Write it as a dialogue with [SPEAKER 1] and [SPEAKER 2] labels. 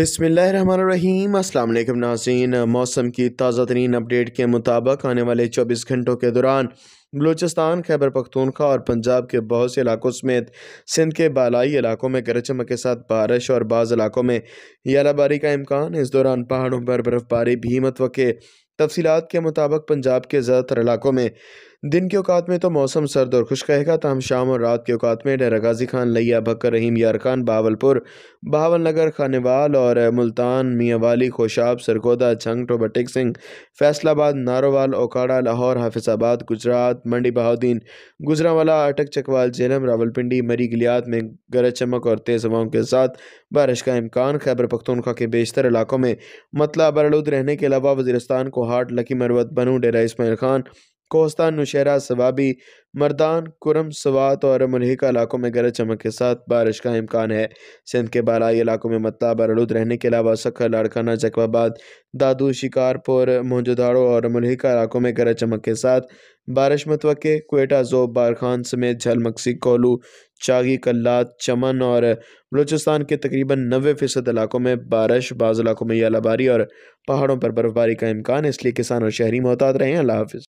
[SPEAKER 1] अस्सलाम वालेकुम नाजीन मौसम की ताज़ा तरीन अपडेट के मुताबिक आने वाले चौबीस घंटों के दौरान बलूचिस्तान खैबर पख्तूनखा और पंजाब के बहुत से इलाकों समेत सिंध के बालाई इलाकों में गरज चमक के साथ बारिश और बाज़ इलाकों में यालाबारी का इम्कान इस दौरान पहाड़ों पर बर्फ़बारी भी मतवके तफसीत के मुताबिक पंजाब के ज़्यादातर इलाकों में दिन के औकात में तो मौसम सर्द और खुश रहेगा तहम शाम और रात के औकात में डेरा गाजी खान लैया बकर रहीम यार खान बावलपुर बहावल नगर खानवाल और मुल्तान मियाँ वाली खोशाब सरगोदा छंग टोबटिक सिंह फैसलाबाद नारोवाल ओकाड़ा लाहौर हाफिजाबाद गुजरात मंडी बहाद्दीन गुजरावाला अटक चकवाल झेलम रावलपिंडी मरी गलियात में गरज चमक और तेज़ हवाओं के साथ बारिश का इम्कान खैबर पख्तूनखा के बेशतर इलाकों में मतला बरलूद रहने के अलावा वजीरस्तान हाट लकी मरवत बनू डेरा इसमाइल खान कोस्ता नुशहरा सवाबी मर्दान कुरम सवात और मलहिका इलाकों में गरज चमक के साथ बारिश का इम्कान है सिंध के बालाई इलाकों में मतला बरलूद रहने के अलावा सखर लाड़काना जकवाबाद दादू शिकारपुर मोहजोदाड़ो और मुनही इलाकों में गरज चमक के साथ बारिश मतव कोयटा जोब बारखान समेत झलमक्सी कोलू चागी कल्लात चमन और बलूचिस्तान के तकरीबन नबे फ़ीसद इलाकों में बारिश बाज़ इलाकों में यालाबारी और पहाड़ों पर बर्फबारी का इम्कान इसलिए किसान और शहरी मोहतात रहे हैं अल्लाह हाफि